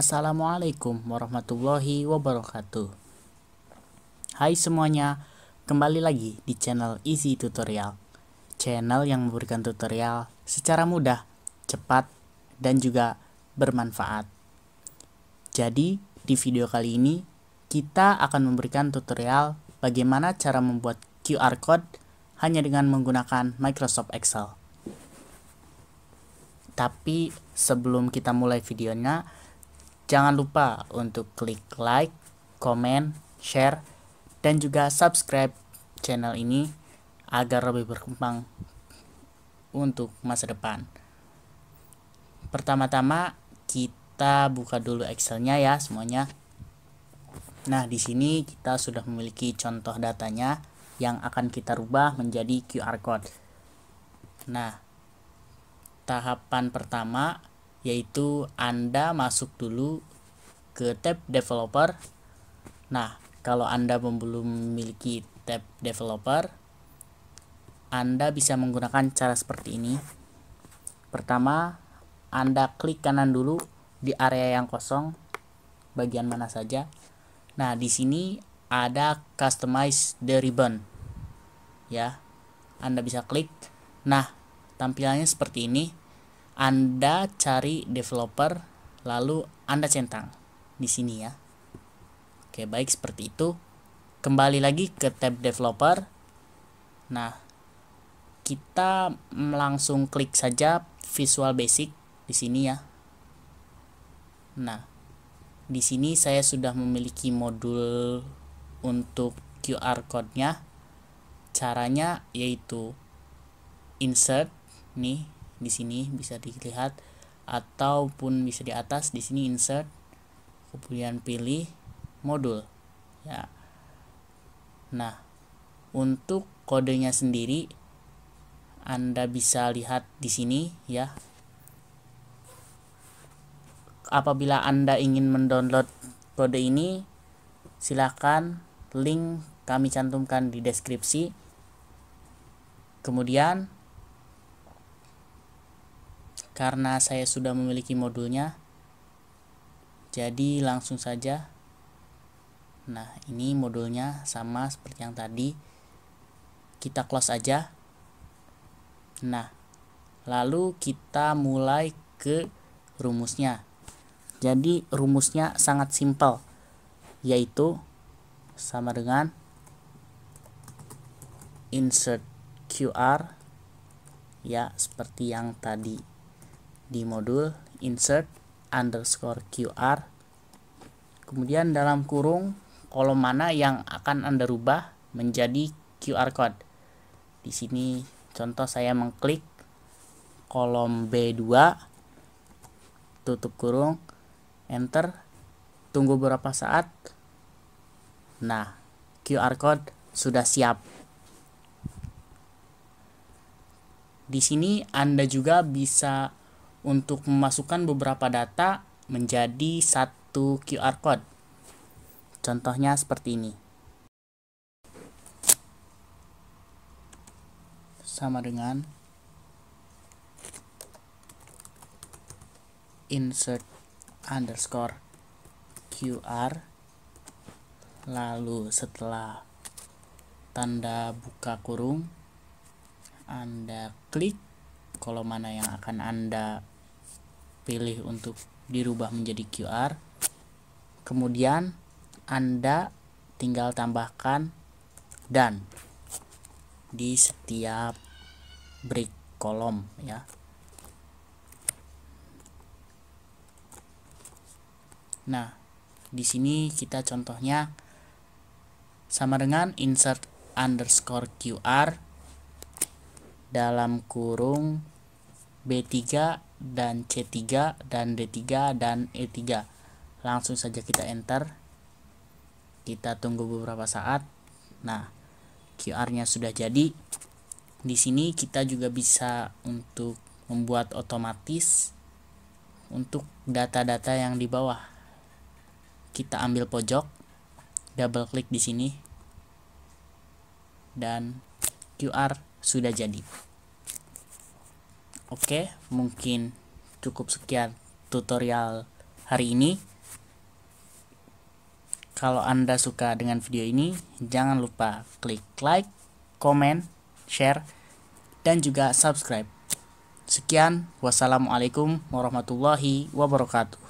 Assalamualaikum warahmatullahi wabarakatuh Hai semuanya, kembali lagi di channel Easy Tutorial Channel yang memberikan tutorial secara mudah, cepat, dan juga bermanfaat Jadi, di video kali ini kita akan memberikan tutorial bagaimana cara membuat QR Code hanya dengan menggunakan Microsoft Excel tapi sebelum kita mulai videonya Jangan lupa untuk klik like, comment, share, dan juga subscribe channel ini agar lebih berkembang untuk masa depan. Pertama-tama kita buka dulu Excelnya ya semuanya. Nah, di sini kita sudah memiliki contoh datanya yang akan kita rubah menjadi QR code. Nah, tahapan pertama yaitu Anda masuk dulu ke tab developer. Nah, kalau Anda belum memiliki tab developer, Anda bisa menggunakan cara seperti ini. Pertama, Anda klik kanan dulu di area yang kosong bagian mana saja. Nah, di sini ada customize the ribbon. Ya. Anda bisa klik. Nah, tampilannya seperti ini. Anda cari developer lalu Anda centang di sini ya. Oke, baik seperti itu. Kembali lagi ke tab developer. Nah, kita langsung klik saja Visual Basic di sini ya. Nah, di sini saya sudah memiliki modul untuk QR code-nya. Caranya yaitu insert nih di sini bisa dilihat ataupun bisa di atas di sini insert kemudian pilih modul ya nah untuk kodenya sendiri Anda bisa lihat di sini ya apabila Anda ingin mendownload kode ini silahkan link kami cantumkan di deskripsi kemudian karena saya sudah memiliki modulnya jadi langsung saja nah ini modulnya sama seperti yang tadi kita close aja nah lalu kita mulai ke rumusnya jadi rumusnya sangat simpel yaitu sama dengan insert QR ya seperti yang tadi di modul insert underscore QR kemudian dalam kurung kolom mana yang akan Anda rubah menjadi QR code di sini contoh saya mengklik kolom B2 tutup kurung enter tunggu beberapa saat nah QR code sudah siap di sini Anda juga bisa untuk memasukkan beberapa data menjadi satu QR code. Contohnya seperti ini. Sama dengan insert underscore QR lalu setelah tanda buka kurung Anda klik kolom mana yang akan Anda pilih untuk dirubah menjadi QR. Kemudian Anda tinggal tambahkan dan di setiap break kolom ya. Nah, di sini kita contohnya sama dengan insert underscore QR dalam kurung B3 dan C3 dan D3 dan E3 langsung saja kita enter kita tunggu beberapa saat nah QR nya sudah jadi di sini kita juga bisa untuk membuat otomatis untuk data-data yang di bawah kita ambil pojok double klik di sini dan QR sudah jadi oke mungkin cukup sekian tutorial hari ini kalau anda suka dengan video ini jangan lupa klik like comment share dan juga subscribe sekian wassalamualaikum warahmatullahi wabarakatuh